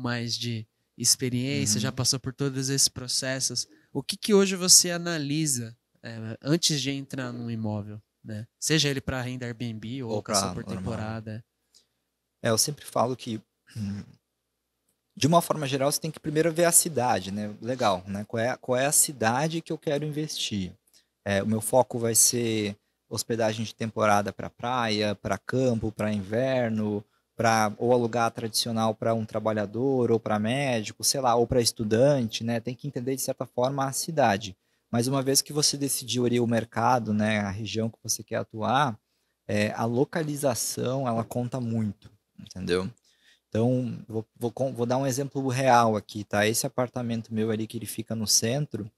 mais de experiência, uhum. já passou por todos esses processos. O que, que hoje você analisa é, antes de entrar num imóvel? Né? Seja ele para renda Airbnb ou, ou por temporada. É, eu sempre falo que, de uma forma geral, você tem que primeiro ver a cidade, né? Legal, né? Qual é, qual é a cidade que eu quero investir? É, o meu foco vai ser hospedagem de temporada para praia, para campo, para inverno, para ou alugar tradicional para um trabalhador ou para médico, sei lá, ou para estudante, né? Tem que entender de certa forma a cidade. Mas uma vez que você decidiu ali o mercado, né, a região que você quer atuar, é, a localização ela conta muito, entendeu? Então vou, vou, vou, dar um exemplo real aqui, tá? Esse apartamento meu ali que ele fica no centro,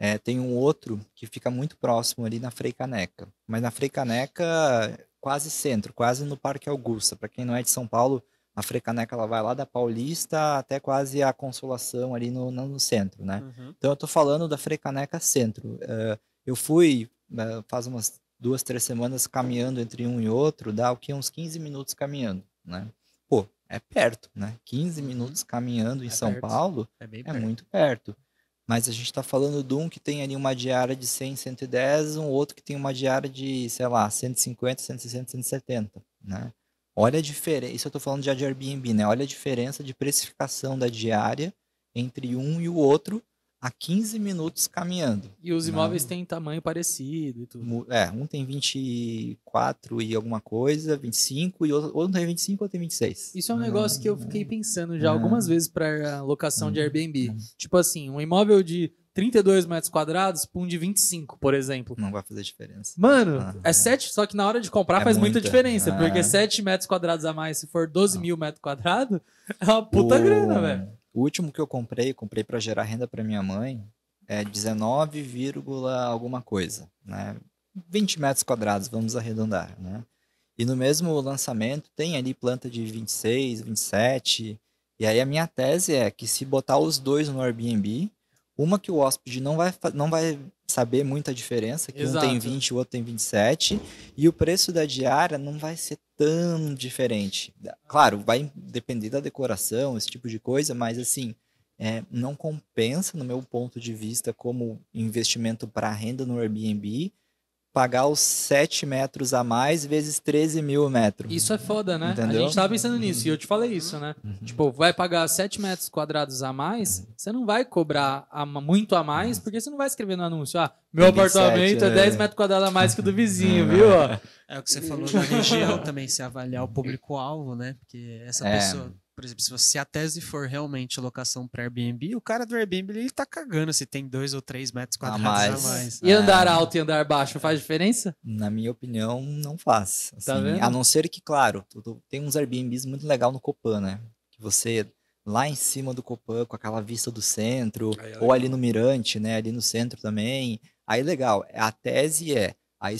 é, tem um outro que fica muito próximo ali na Freicaneca. Mas na Freicaneca quase centro, quase no Parque Augusta. Para quem não é de São Paulo, a Frecaneca ela vai lá da Paulista até quase a Consolação ali no, no centro, né? Uhum. Então eu estou falando da Frecaneca Centro. Uh, eu fui uh, faz umas duas, três semanas caminhando entre um e outro, dá o que uns 15 minutos caminhando, né? Pô, é perto, né? 15 uhum. minutos caminhando em é São perto. Paulo é, é muito perto. Mas a gente está falando de um que tem ali uma diária de 100, 110, um outro que tem uma diária de, sei lá, 150, 160, 170, né? Olha a diferença, isso eu estou falando já de Airbnb, né? Olha a diferença de precificação da diária entre um e o outro a 15 minutos caminhando. E os né? imóveis né? têm tamanho parecido e tudo. É, um tem 24 e alguma coisa, 25, e outro, outro tem 25, outro tem 26. Isso é um negócio é, que eu fiquei pensando já é, algumas vezes para locação de Airbnb. Tipo assim, um imóvel de 32 metros quadrados para um de 25, por exemplo. Não vai fazer diferença. Mano, ah, é 7, só que na hora de comprar é faz muita, muita diferença, ah, porque 7 metros quadrados a mais, se for 12 ah, mil metros quadrados, é uma puta o... grana, velho. O último que eu comprei, comprei para gerar renda para minha mãe, é 19, alguma coisa, né? 20 metros quadrados, vamos arredondar, né? E no mesmo lançamento tem ali planta de 26, 27. E aí a minha tese é que se botar os dois no Airbnb, uma que o hóspede não vai, não vai saber muita diferença, que Exato. um tem 20 e o outro tem 27, e o preço da diária não vai ser tão diferente. Claro, vai depender da decoração, esse tipo de coisa, mas assim, é, não compensa, no meu ponto de vista, como investimento para renda no Airbnb, pagar os 7 metros a mais vezes 13 mil metros. Isso é foda, né? Entendeu? A gente tava pensando nisso e eu te falei isso, né? Uhum. Tipo, vai pagar 7 metros quadrados a mais, você não vai cobrar a, muito a mais, porque você não vai escrever no anúncio, ah, meu apartamento é, 10 é. metros quadrados a mais que o do vizinho, uhum. viu? É o que você falou da região também, se avaliar o público-alvo, né? Porque essa é. pessoa por exemplo, se, você, a tese for realmente locação para Airbnb, o cara do Airbnb ele tá cagando se tem dois ou três metros ah, quadrados a mais. A mais. E andar é. alto e andar baixo faz diferença? Na minha opinião, não faz. Assim, tá vendo? A não ser que, claro, tem uns Airbnbs muito legal no Copan, né? Que você lá em cima do Copan, com aquela vista do centro, Aí, é ou ali no Mirante, né? Ali no centro também. Aí legal, a tese é a, é,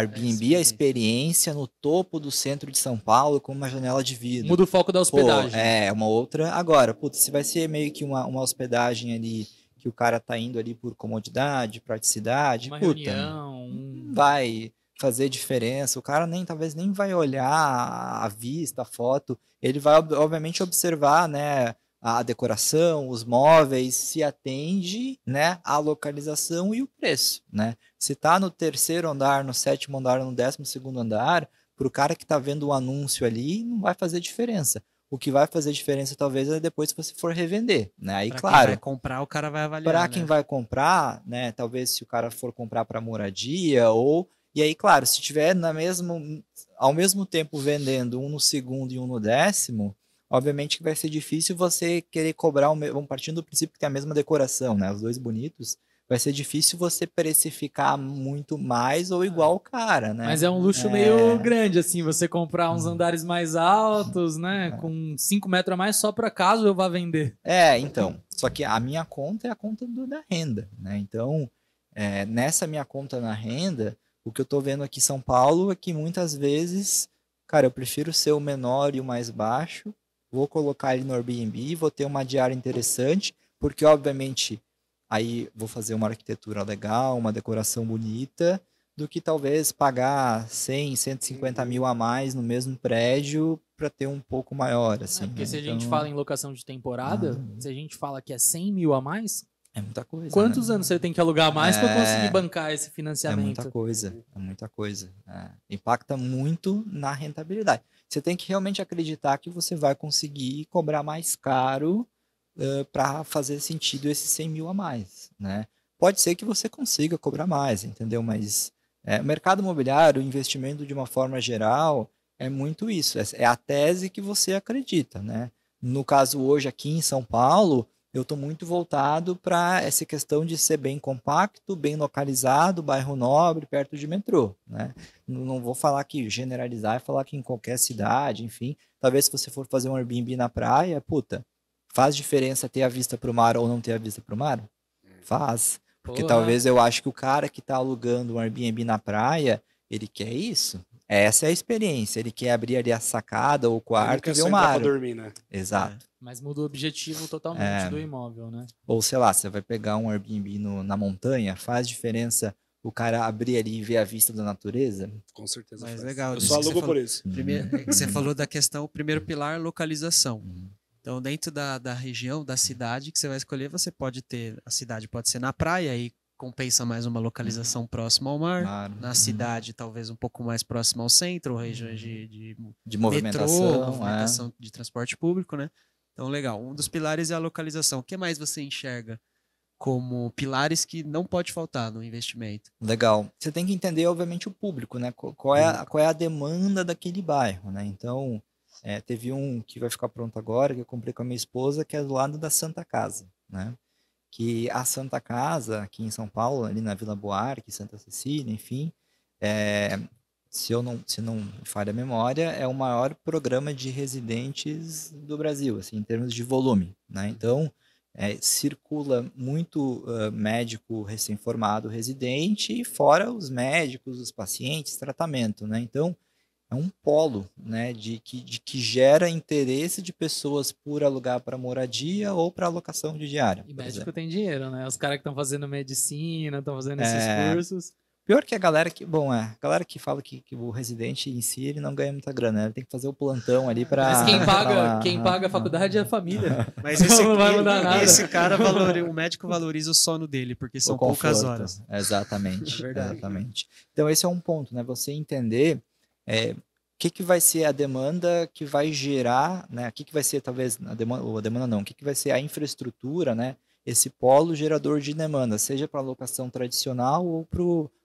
Airbnb a experiência no topo do centro de São Paulo com uma janela de vida. Muda o foco da hospedagem. Pô, é, uma outra. Agora, putz, se vai ser meio que uma, uma hospedagem ali que o cara tá indo ali por comodidade, praticidade, uma puta, reunião, vai fazer diferença. O cara nem talvez nem vai olhar a vista, a foto, ele vai obviamente observar, né, a decoração, os móveis, se atende, né, à localização e o preço, né? Se está no terceiro andar, no sétimo andar, no décimo segundo andar, para o cara que está vendo o um anúncio ali, não vai fazer diferença. O que vai fazer diferença talvez é depois se você for revender, né? Aí, pra claro. Quem vai comprar, o cara vai avaliar. Para né? quem vai comprar, né? Talvez se o cara for comprar para moradia ou e aí, claro, se tiver na mesmo, ao mesmo tempo vendendo um no segundo e um no décimo, obviamente que vai ser difícil você querer cobrar o mesmo, partindo do princípio que tem a mesma decoração, né? Os dois bonitos, vai ser difícil você precificar muito mais ou é. igual o cara, né? Mas é um luxo é... meio grande, assim, você comprar uns hum. andares mais altos, né? É. Com 5 metros a mais só para caso eu vá vender. É, então. Só que a minha conta é a conta do, da renda, né? Então, é, nessa minha conta na renda, o que eu tô vendo aqui em São Paulo é que muitas vezes, cara, eu prefiro ser o menor e o mais baixo, vou colocar ele no Airbnb, vou ter uma diária interessante, porque obviamente aí vou fazer uma arquitetura legal, uma decoração bonita, do que talvez pagar 100, 150 mil a mais no mesmo prédio para ter um pouco maior, assim. É, porque né? se então... a gente então fala em locação de temporada, ah. se a gente fala que é 100 mil a mais, é muita coisa. Quantos né? anos você tem que alugar mais é... para conseguir bancar esse é financiamento? É muita coisa, é muita coisa. É. Impacta muito na rentabilidade. Você tem que realmente acreditar que você vai conseguir cobrar mais caro uh, para fazer sentido esses 100 mil a mais, né? Pode ser que você consiga cobrar mais, entendeu? Mas é, o mercado imobiliário, o investimento de uma forma geral, é muito isso. É, é a tese que você acredita, né? No caso, hoje aqui em São Paulo, eu estou muito voltado para essa questão de ser bem compacto, bem localizado, bairro nobre, perto de metrô. Né? Não vou falar que generalizar e é falar que em qualquer cidade, enfim. Talvez se você for fazer um Airbnb na praia, puta, Faz diferença ter a vista para o mar ou não ter a vista para o mar? É. Faz. Porque Porra. talvez eu acho que o cara que está alugando um Airbnb na praia, ele quer isso. Essa é a experiência. Ele quer abrir ali a sacada ou o quarto e ver o mar. dormir, né? Exato. É. Mas muda o objetivo totalmente é. do imóvel, né? Ou sei lá, você vai pegar um Airbnb no, na montanha, faz diferença o cara abrir ali e ver a vista da natureza? Com certeza. Mas faz. legal. Eu só alugo por isso. Primeiro, é você uhum. falou da questão, o primeiro pilar, localização. Uhum. Então, dentro da, da região, da cidade que você vai escolher, você pode ter. A cidade pode ser na praia, aí compensa mais uma localização uhum. próxima ao mar. Na uhum. cidade, talvez um pouco mais próxima ao centro, regiões de, uhum. de, de movimentação, metrô, é. movimentação é. de transporte público, né? Então, legal. Um dos pilares é a localização. O que mais você enxerga como pilares que não pode faltar no investimento? Legal. Você tem que entender, obviamente, o público, né? Qual é a, qual é a demanda daquele bairro, né? Então, é, teve um que vai ficar pronto agora, que eu comprei com a minha esposa, que é do lado da Santa Casa, né? Que a Santa Casa, aqui em São Paulo, ali na Vila Buarque, Santa Cecília, enfim, é, se eu não se não falha a memória, é o maior programa de residentes do Brasil, assim, em termos de volume, né? Então, é, circula muito uh, médico recém-formado residente fora os médicos, os pacientes, tratamento, né? Então, é um polo né, de, que, de que gera interesse de pessoas por alugar para moradia ou para alocação de diária. E médico exemplo. tem dinheiro, né? Os caras que estão fazendo medicina, estão fazendo é. esses é... cursos. Pior que a galera que, bom, é, galera que fala que, que, o residente em si ele não ganha muita grana, né? ele tem que fazer o plantão ali para. Mas quem paga, pra... quem paga a faculdade é a família. Mas esse, não vai mudar nada. esse cara valoriza, o médico valoriza o sono dele, porque são poucas horas. Exatamente. É exatamente. Então esse é um ponto, né? Você entender é, que, que vai ser a demanda que vai gerar, né? O que, que vai ser, talvez, a demanda, ou a demanda não, o que, que vai ser a infraestrutura, né? Esse polo gerador de demanda, seja para locação tradicional ou para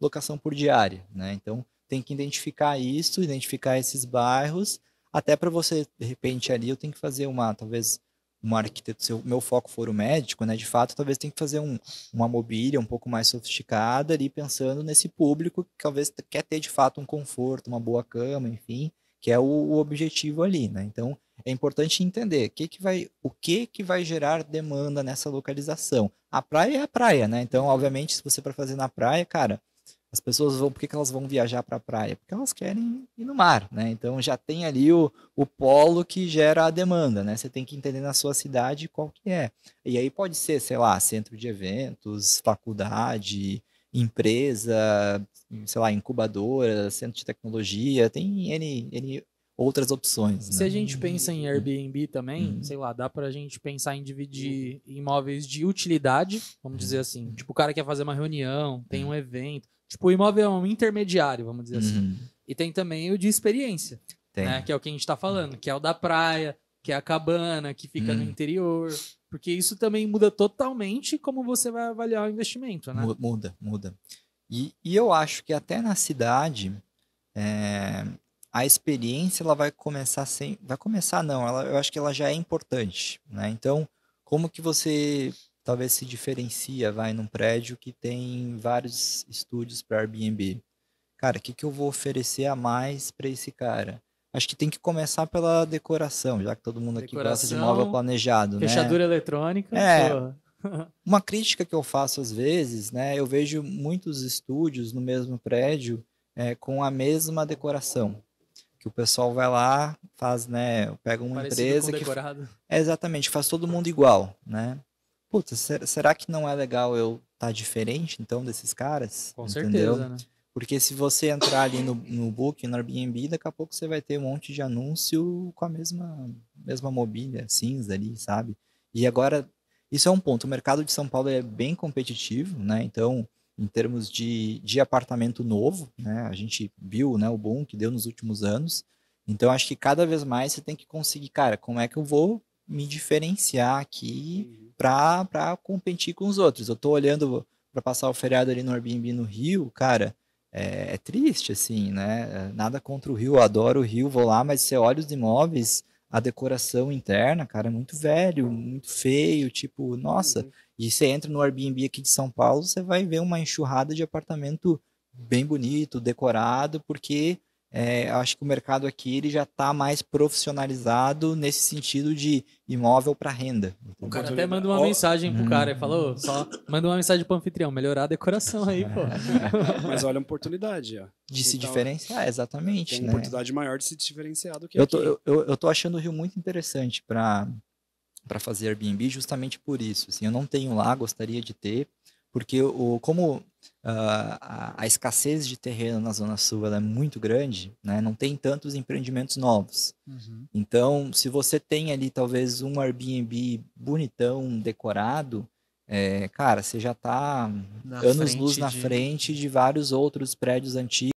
locação por diária, né? Então, tem que identificar isso, identificar esses bairros, até para você, de repente, ali, eu tenho que fazer uma, talvez, uma arquitetura, se o meu foco for o médico, né, de fato, talvez tem que fazer um, uma mobília um pouco mais sofisticada ali, pensando nesse público que talvez quer ter de fato um conforto, uma boa cama, enfim, que é o, o objetivo ali, né? Então, é importante entender que que vai, o que que vai gerar demanda nessa localização. A praia é a praia, né? Então, obviamente, se você for fazer na praia, cara, as pessoas vão, por que, que elas vão viajar para a praia? Porque elas querem ir no mar, né? Então já tem ali o, o polo que gera a demanda, né? Você tem que entender na sua cidade qual que é. E aí pode ser, sei lá, centro de eventos, faculdade, empresa, sei lá, incubadora, centro de tecnologia, tem N, N outras opções. Se né? a gente pensa em Airbnb também, uhum. sei lá, dá para a gente pensar em dividir imóveis de utilidade, vamos dizer assim. Uhum. Tipo, o cara quer fazer uma reunião, tem um uhum. evento. Tipo, o imóvel é um intermediário, vamos dizer assim. Uhum. E tem também o de experiência, né? que é o que a gente está falando, que é o da praia, que é a cabana, que fica uhum. no interior. Porque isso também muda totalmente como você vai avaliar o investimento, né? Muda, muda. E, e eu acho que até na cidade, é, a experiência ela vai começar sem vai começar não ela, eu acho que ela já é importante né então como que você talvez se diferencia vai num prédio que tem vários estúdios para Airbnb cara o que que eu vou oferecer a mais para esse cara acho que tem que começar pela decoração já que todo mundo aqui gosta de móvel planejado né? fechadura né? eletrônica é uma crítica que eu faço às vezes né eu vejo muitos estúdios no mesmo prédio é, com a mesma decoração que o pessoal vai lá, faz, né, pega uma Parecido empresa que é exatamente, faz todo mundo igual, né? Puta, ser, será que não é legal eu estar tá diferente então desses caras? Com Entendeu? certeza, né? Porque se você entrar ali no, no Booking, no Airbnb, daqui a pouco você vai ter um monte de anúncio com a mesma mesma mobília cinza ali, sabe? E agora isso é um ponto, o mercado de São Paulo é bem competitivo, né? Então, em termos de, de apartamento novo, né? A gente viu, né, o boom que deu nos últimos anos. Então acho que cada vez mais você tem que conseguir, cara, como é que eu vou me diferenciar aqui uhum. para para competir com os outros? Eu estou olhando para passar o feriado ali no Airbnb no Rio, cara, é, é, triste assim, né? Nada contra o Rio, eu adoro o Rio, vou lá, mas você olha os imóveis, a decoração interna, cara, é muito velho, muito feio, tipo, nossa. Uhum. E você entra no Airbnb aqui de São Paulo, você vai ver uma enxurrada de apartamento bem bonito, decorado, porque é, acho que o mercado aqui ele já está mais profissionalizado nesse sentido de imóvel para renda. O cara até manda uma oh. mensagem pro cara e uhum. falou, só manda uma mensagem pro anfitrião, melhorar a decoração aí, pô. Mas olha a oportunidade, ó. De então, se tá diferenciar, exatamente. Tem uma né? oportunidade maior de se diferenciar do que eu tô, aqui. Eu, eu tô achando o Rio muito interessante para para fazer Airbnb justamente por isso. Assim, eu não tenho lá, gostaria de ter, porque o, como Uh, a, a, escassez de terreno na Zona Sul é muito grande, né? não tem tantos empreendimentos novos. Uhum. Então, se você tem ali talvez um Airbnb bonitão, decorado, é, cara, você já está anos-luz na de... frente de vários outros prédios antigos.